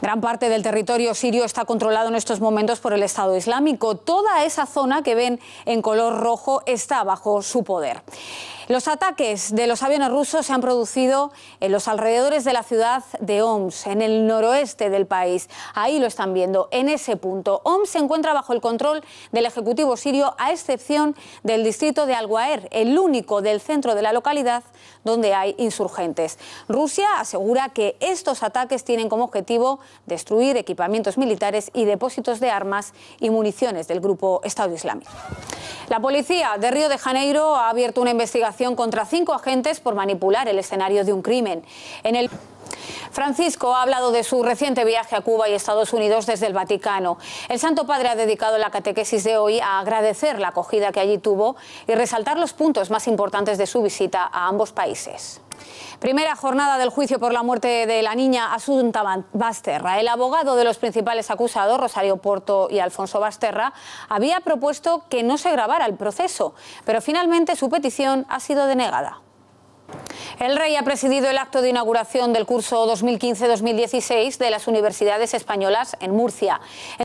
Gran parte del territorio sirio está controlado en estos momentos por el Estado Islámico. Toda esa zona que ven en color rojo está bajo su poder. Los ataques de los aviones rusos se han producido en los alrededores de la ciudad de Oms, en el noroeste del país. Ahí lo están viendo, en ese punto. Oms se encuentra bajo el control del Ejecutivo sirio, a excepción del distrito de al Alguaer, el único del centro de la localidad donde hay insurgentes. Rusia asegura que estos ataques tienen como objetivo destruir equipamientos militares y depósitos de armas y municiones del grupo Estado Islámico. La policía de Río de Janeiro ha abierto una investigación contra cinco agentes por manipular el escenario de un crimen. En el... Francisco ha hablado de su reciente viaje a Cuba y Estados Unidos desde el Vaticano. El Santo Padre ha dedicado la catequesis de hoy a agradecer la acogida que allí tuvo y resaltar los puntos más importantes de su visita a ambos países. Primera jornada del juicio por la muerte de la niña Asunta Basterra. El abogado de los principales acusados, Rosario Porto y Alfonso Basterra, había propuesto que no se grabara el proceso, pero finalmente su petición ha sido denegada. El rey ha presidido el acto de inauguración del curso 2015-2016 de las universidades españolas en Murcia.